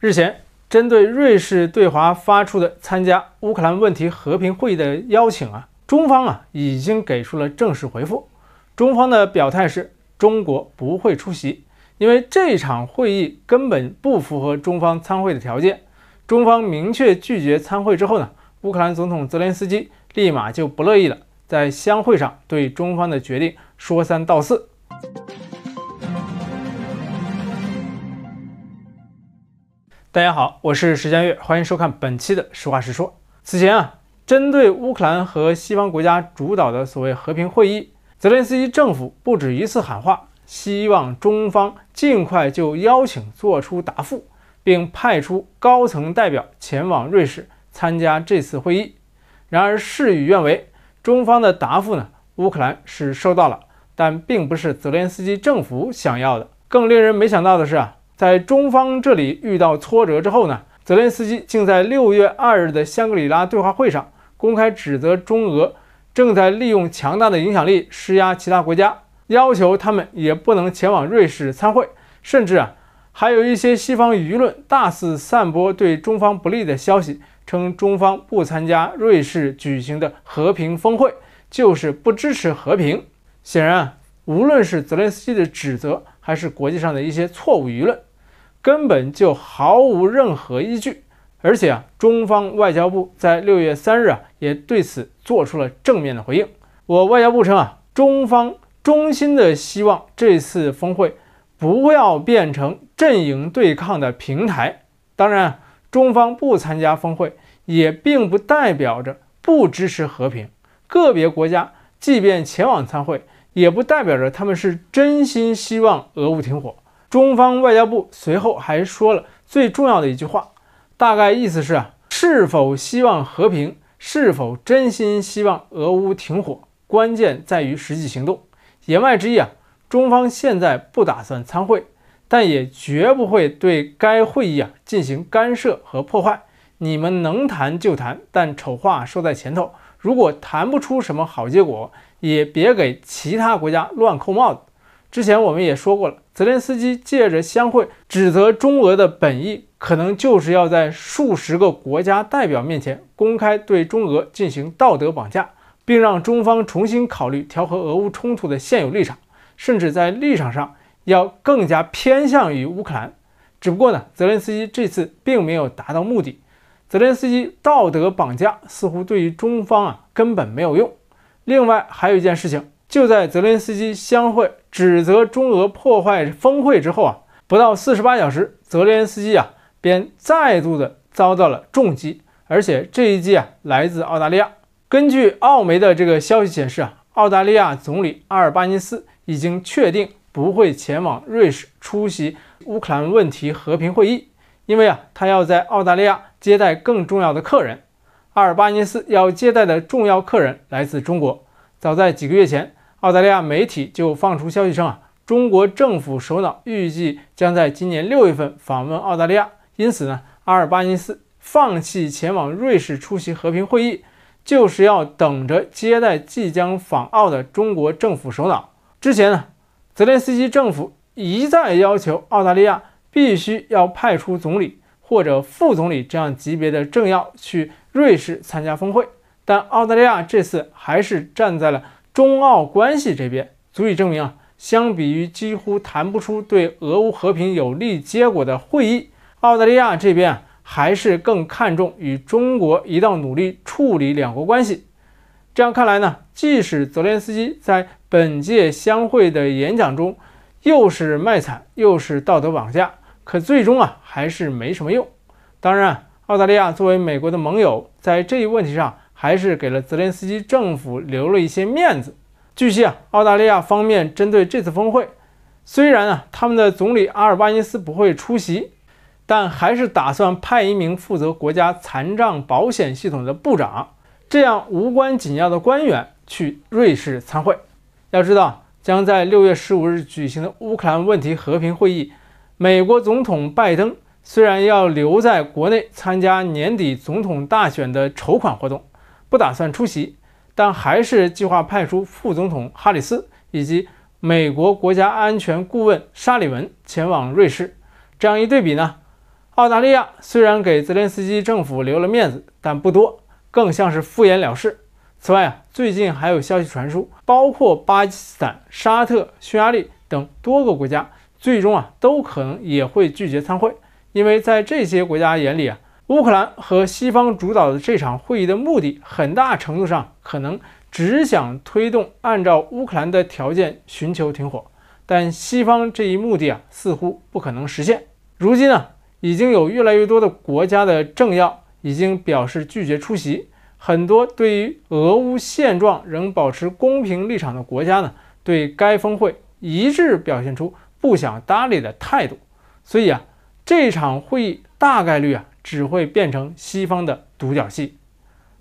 日前，针对瑞士对华发出的参加乌克兰问题和平会议的邀请啊，中方啊已经给出了正式回复。中方的表态是，中国不会出席，因为这场会议根本不符合中方参会的条件。中方明确拒绝参会之后呢，乌克兰总统泽连斯基立马就不乐意了，在相会上对中方的决定说三道四。大家好，我是石江月，欢迎收看本期的实话实说。此前啊，针对乌克兰和西方国家主导的所谓和平会议，泽连斯基政府不止一次喊话，希望中方尽快就邀请做出答复，并派出高层代表前往瑞士参加这次会议。然而事与愿违，中方的答复呢，乌克兰是收到了，但并不是泽连斯基政府想要的。更令人没想到的是啊。在中方这里遇到挫折之后呢？泽连斯基竟在六月二日的香格里拉对话会上公开指责中俄正在利用强大的影响力施压其他国家，要求他们也不能前往瑞士参会。甚至啊，还有一些西方舆论大肆散播对中方不利的消息，称中方不参加瑞士举行的和平峰会就是不支持和平。显然啊，无论是泽连斯基的指责，还是国际上的一些错误舆论。根本就毫无任何依据，而且啊，中方外交部在六月三日啊也对此做出了正面的回应。我外交部称啊，中方衷心的希望这次峰会不要变成阵营对抗的平台。当然，中方不参加峰会也并不代表着不支持和平。个别国家即便前往参会，也不代表着他们是真心希望俄乌停火。中方外交部随后还说了最重要的一句话，大概意思是啊，是否希望和平，是否真心希望俄乌停火，关键在于实际行动。言外之意啊，中方现在不打算参会，但也绝不会对该会议啊进行干涉和破坏。你们能谈就谈，但丑话说在前头，如果谈不出什么好结果，也别给其他国家乱扣帽子。之前我们也说过了，泽连斯基借着相会指责中俄的本意，可能就是要在数十个国家代表面前公开对中俄进行道德绑架，并让中方重新考虑调和俄乌冲突的现有立场，甚至在立场上要更加偏向于乌克兰。只不过呢，泽连斯基这次并没有达到目的，泽连斯基道德绑架似乎对于中方啊根本没有用。另外还有一件事情，就在泽连斯基相会。指责中俄破坏峰会之后啊，不到四十八小时，泽连斯基啊便再度的遭到了重击，而且这一击啊来自澳大利亚。根据澳媒的这个消息显示啊，澳大利亚总理阿尔巴尼斯已经确定不会前往瑞士出席乌克兰问题和平会议，因为啊他要在澳大利亚接待更重要的客人。阿尔巴尼斯要接待的重要客人来自中国，早在几个月前。澳大利亚媒体就放出消息称啊，中国政府首脑预计将在今年六月份访问澳大利亚，因此呢，阿尔巴尼斯放弃前往瑞士出席和平会议，就是要等着接待即将访澳的中国政府首脑。之前呢，泽连斯基政府一再要求澳大利亚必须要派出总理或者副总理这样级别的政要去瑞士参加峰会，但澳大利亚这次还是站在了。中澳关系这边足以证明啊，相比于几乎谈不出对俄乌和平有利结果的会议，澳大利亚这边啊还是更看重与中国一道努力处理两国关系。这样看来呢，即使泽连斯基在本届相会的演讲中又是卖惨又是道德绑架，可最终啊还是没什么用。当然，澳大利亚作为美国的盟友，在这一问题上。还是给了泽连斯基政府留了一些面子。据悉啊，澳大利亚方面针对这次峰会，虽然啊他们的总理阿尔巴尼斯不会出席，但还是打算派一名负责国家残障保险系统的部长，这样无关紧要的官员去瑞士参会。要知道，将在六月十五日举行的乌克兰问题和平会议，美国总统拜登虽然要留在国内参加年底总统大选的筹款活动。不打算出席，但还是计划派出副总统哈里斯以及美国国家安全顾问沙利文前往瑞士。这样一对比呢，澳大利亚虽然给泽连斯基政府留了面子，但不多，更像是敷衍了事。此外啊，最近还有消息传出，包括巴基斯坦、沙特、匈牙利等多个国家，最终啊都可能也会拒绝参会，因为在这些国家眼里啊。乌克兰和西方主导的这场会议的目的，很大程度上可能只想推动按照乌克兰的条件寻求停火，但西方这一目的啊，似乎不可能实现。如今呢，已经有越来越多的国家的政要已经表示拒绝出席，很多对于俄乌现状仍保持公平立场的国家呢，对该峰会一致表现出不想搭理的态度。所以啊，这场会议大概率啊。只会变成西方的独角戏。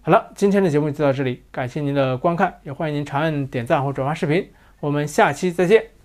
好了，今天的节目就到这里，感谢您的观看，也欢迎您长按点赞或转发视频。我们下期再见。